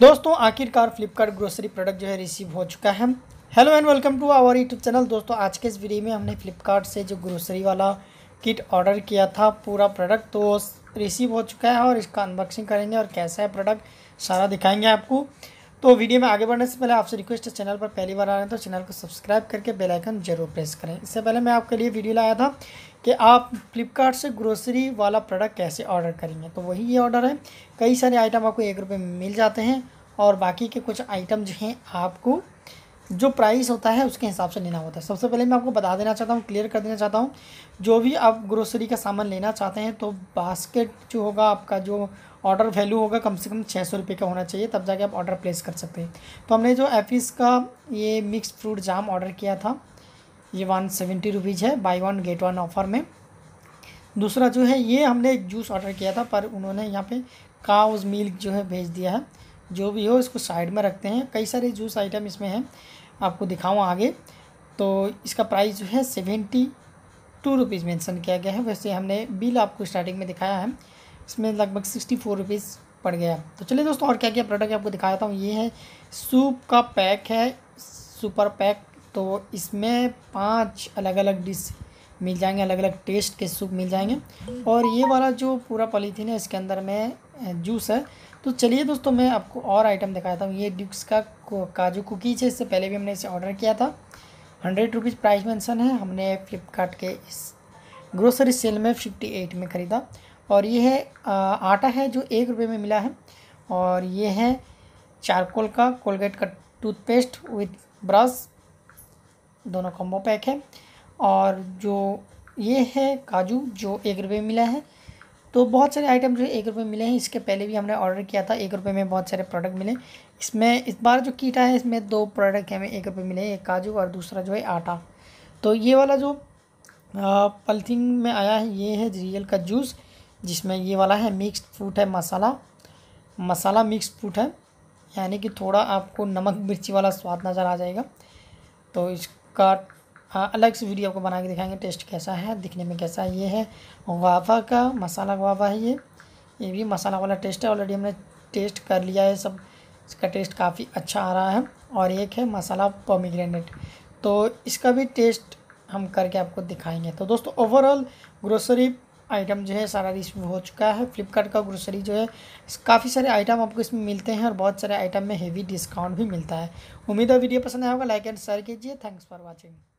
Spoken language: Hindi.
दोस्तों आखिरकार फ्लिपकार्ट ग्रोसरी प्रोडक्ट जो है रिसीव हो चुका है hello and welcome to our YouTube channel दोस्तों आज के इस वीडियो में हमने फ्लिपकार्ट से जो ग्रोसरी वाला किट ऑर्डर किया था पूरा प्रोडक्ट तो रिसीव हो चुका है और इसका अनबॉक्सिंग करेंगे और कैसा है प्रोडक्ट सारा दिखाएंगे आपको तो वीडियो में आगे बढ़ने से पहले आपसे रिक्वेस्ट है चैनल पर पहली बार आ रहे हैं तो चैनल को सब्सक्राइब करके बेल आइकन जरूर प्रेस करें इससे पहले मैं आपके लिए वीडियो लाया था कि आप फ्लिपकार्ट से ग्रोसरी वाला प्रोडक्ट कैसे ऑर्डर करेंगे तो वही ये ऑर्डर है कई सारे आइटम आपको एक रुपये में मिल जाते हैं और बाकी के कुछ आइटम जो हैं आपको जो प्राइस होता है उसके हिसाब से लेना होता है सबसे पहले मैं आपको बता देना चाहता हूँ क्लियर कर देना चाहता हूँ जो भी आप ग्रोसरी का सामान लेना चाहते हैं तो बास्केट जो होगा आपका जो ऑर्डर वैल्यू होगा कम से कम छः सौ रुपये का होना चाहिए तब जाके आप ऑर्डर प्लेस कर सकते हैं तो हमने जो एफिस का ये मिक्स फ्रूट जाम ऑर्डर किया था ये वन सेवेंटी रुपीज़ है buy one get one offer में दूसरा जो है ये हमने एक जूस ऑर्डर किया था पर उन्होंने यहाँ पे काउज मिल्क जो है भेज दिया है जो भी हो इसको साइड में रखते हैं कई सारे जूस आइटम इसमें हैं आपको दिखाऊँ आगे तो इसका प्राइस जो है सेवेंटी टू रुपीज़ मैंसन किया गया है वैसे हमने बिल आपको स्टार्टिंग में दिखाया है इसमें लगभग सिक्सटी फोर रुपीज़ पड़ गया तो चलिए दोस्तों और क्या क्या प्रोडक्ट आपको दिखाता हूँ ये है सूप का पैक है सुपर पैक तो इसमें पांच अलग अलग डिश मिल जाएंगे अलग अलग टेस्ट के सूप मिल जाएंगे और ये वाला जो पूरा पॉलीथीन है इसके अंदर में जूस है तो चलिए दोस्तों मैं आपको और आइटम दिखाता हूँ ये ड्यूक्स का काजू कुकीज है इससे पहले भी हमने इसे ऑर्डर किया था हंड्रेड रुपीज़ प्राइस मेंशन है हमने फ्लिपकार्ट के इस ग्रोसरी सेल में फिफ्टी एट में ख़रीदा और ये है आटा है जो एक रुपये में मिला है और ये है चारकोल का कोलगेट का टूथपेस्ट विथ ब्रश दोनों कॉम्बो पैक है और जो ये है काजू जो एक रुपये में मिला है तो बहुत सारे आइटम जो है एक रुपये मिले हैं इसके पहले भी हमने ऑर्डर किया था एक रुपये में बहुत सारे प्रोडक्ट मिले इसमें इस बार जो कीटा है इसमें दो प्रोडक्ट हमें एक रुपये मिले एक काजू और दूसरा जो है आटा तो ये वाला जो पलथिंग में आया है ये है रियल का जूस जिसमें ये वाला है मिक्स फ्रूट है मसाला मसाला मिक्स फ्रूट है यानी कि थोड़ा आपको नमक मिर्ची वाला स्वाद नज़र आ जाएगा तो इसका हाँ, अलग से वीडियो आपको बना के दिखाएंगे टेस्ट कैसा है दिखने में कैसा है ये है गुआवा का मसाला गुआवा है ये ये भी मसाला वाला टेस्ट है ऑलरेडी हमने टेस्ट कर लिया है सब इसका टेस्ट काफ़ी अच्छा आ रहा है और एक है मसाला पोमीग्रेनेट तो इसका भी टेस्ट हम करके आपको दिखाएंगे तो दोस्तों ओवरऑल ग्रोसरी आइटम जो है सारा इसमें हो चुका है फ्लिपकार्ट का ग्रोसरी जो है काफ़ी सारे आइटम आपको इसमें मिलते हैं और बहुत सारे आइटम में हेवी डिस्काउंट भी मिलता है उम्मीद है वीडियो पसंद आया होगा लाइक एंड शेयर कीजिए थैंक्स फॉर वॉचिंग